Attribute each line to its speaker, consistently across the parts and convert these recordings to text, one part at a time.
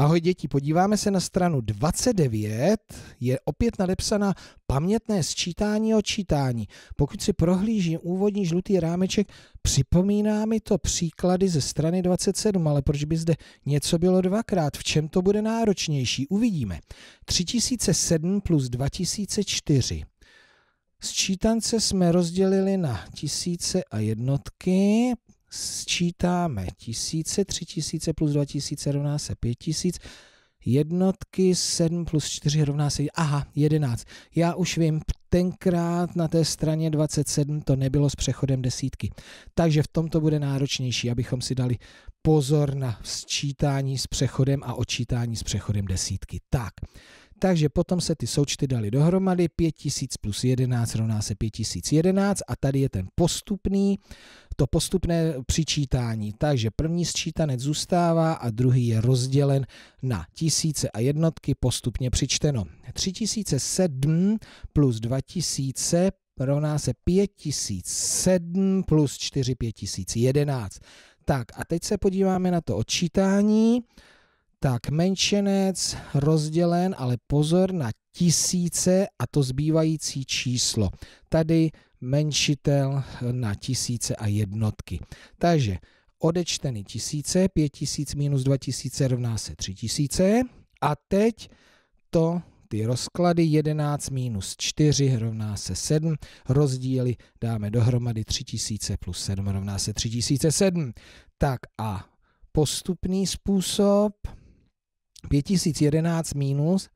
Speaker 1: Ahoj děti, podíváme se na stranu 29, je opět nadepsána pamětné sčítání o čítání. Pokud si prohlížím úvodní žlutý rámeček, připomíná mi to příklady ze strany 27, ale proč by zde něco bylo dvakrát? V čem to bude náročnější? Uvidíme. 3007 plus 2004. Sčítance jsme rozdělili na tisíce a jednotky, sčítáme tisíce, tři tisíce plus dva tisíce rovná se pět tisíc, jednotky 7 plus 4 rovná se, aha, 11. Já už vím, tenkrát na té straně 27 to nebylo s přechodem desítky. Takže v tom to bude náročnější, abychom si dali pozor na sčítání s přechodem a odčítání s přechodem desítky. Tak, takže potom se ty součty dali dohromady, 5000 plus 11 rovná se 5011 a tady je ten postupný to postupné přičítání. Takže první sčítanec zůstává a druhý je rozdělen na tisíce a jednotky postupně přičteno. 3007 plus 2000 rovná se 5007 plus 4 5011. Tak a teď se podíváme na to odčítání. Tak menšenec rozdělen, ale pozor na tisíce a to zbývající číslo. Tady menšitel na tisíce a jednotky. Takže odečteny tisíce, pět tisíc minus dva tisíce rovná se tři tisíce a teď to ty rozklady 11 minus 4 rovná se 7, rozdíly dáme dohromady 3000 plus 7 rovná se 3007. Tak a postupný způsob 5011 minus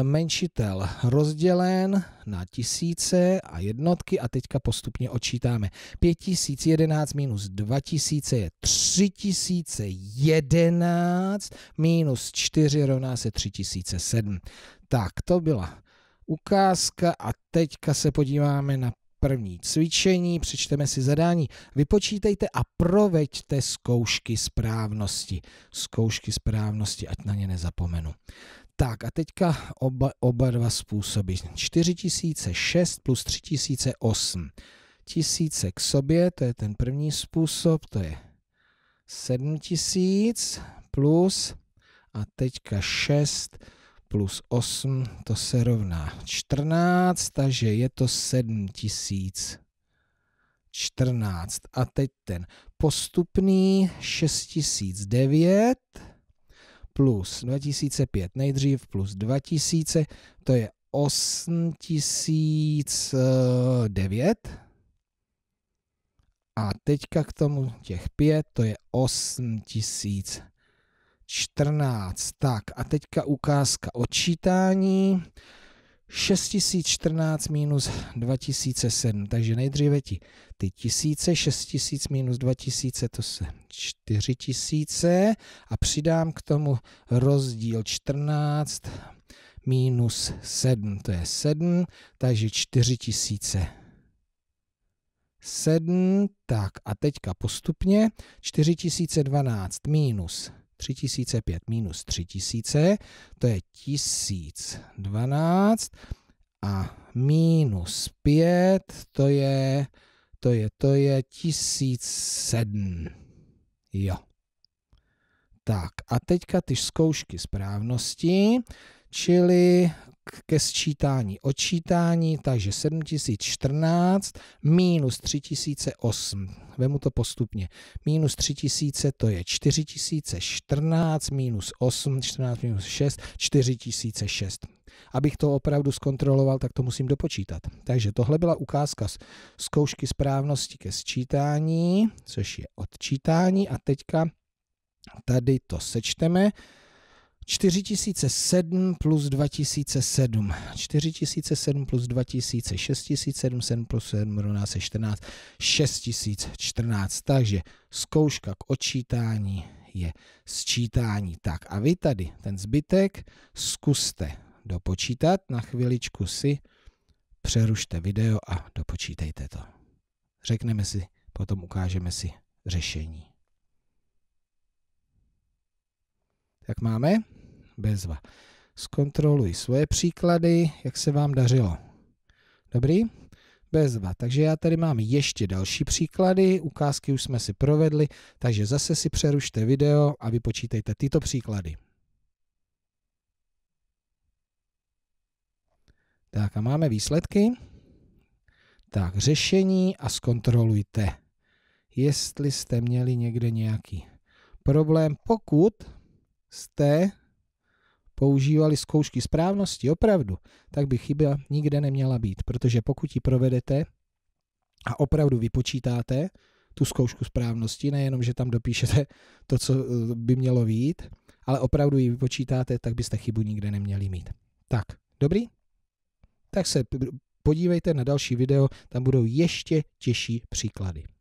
Speaker 1: Eh, menšitel rozdělen na tisíce a jednotky a teďka postupně odčítáme. 5011 minus 2000 je 3011 minus 4 rovná se 3007. Tak, to byla ukázka a teďka se podíváme na první cvičení, přečteme si zadání, vypočítejte a proveďte zkoušky správnosti. Zkoušky správnosti, ať na ně nezapomenu. Tak a teďka oba, oba dva způsoby. 4006 plus 3008. Tisíce k sobě, to je ten první způsob, to je 7000 plus a teďka 6 plus 8, to se rovná 14, takže je to 7000. 14. A teď ten postupný 6009 plus 2005, nejdřív plus 2000, to je 8009. A teďka k tomu těch 5, to je 8014. Tak a teďka ukázka odčítání. 6014 minus 2007, takže nejdříve ti ty tisíce, 6000 minus 2000, to se 4000 a přidám k tomu rozdíl 14 minus 7, to je 7, takže 4000. 7, tak a teďka postupně 4012 minus 3005 minus 3000, to je 1012 a minus 5, to je, to je, to je 1007. Jo. Tak a teďka ty zkoušky správnosti, čili ke sčítání odčítání, takže 7014 minus 3008. Vemu to postupně. Minus 3000 to je 4014 minus 8, 14 minus 6, 4006. Abych to opravdu zkontroloval, tak to musím dopočítat. Takže tohle byla ukázka z zkoušky správnosti ke sčítání, což je odčítání a teďka tady to sečteme. 4007 plus 2007. 4007 plus 2000, 6007, 7 plus 7 rovná se 14, 6014. Takže zkouška k odčítání je sčítání. Tak a vy tady ten zbytek zkuste dopočítat. Na chviličku si přerušte video a dopočítejte to. Řekneme si, potom ukážeme si řešení. Tak máme bezva. Zkontroluj svoje příklady, jak se vám dařilo. Dobrý? Bezva. Takže já tady mám ještě další příklady, ukázky už jsme si provedli, takže zase si přerušte video a vypočítejte tyto příklady. Tak a máme výsledky. Tak, řešení a zkontrolujte, jestli jste měli někde nějaký problém, pokud jste používali zkoušky správnosti opravdu, tak by chyba nikde neměla být, protože pokud ji provedete a opravdu vypočítáte tu zkoušku správnosti, nejenom, že tam dopíšete to, co eh, by mělo být, ale opravdu ji vypočítáte, tak byste chybu nikde neměli mít. Tak, dobrý? Tak se podívejte na další video, tam budou ještě těžší příklady.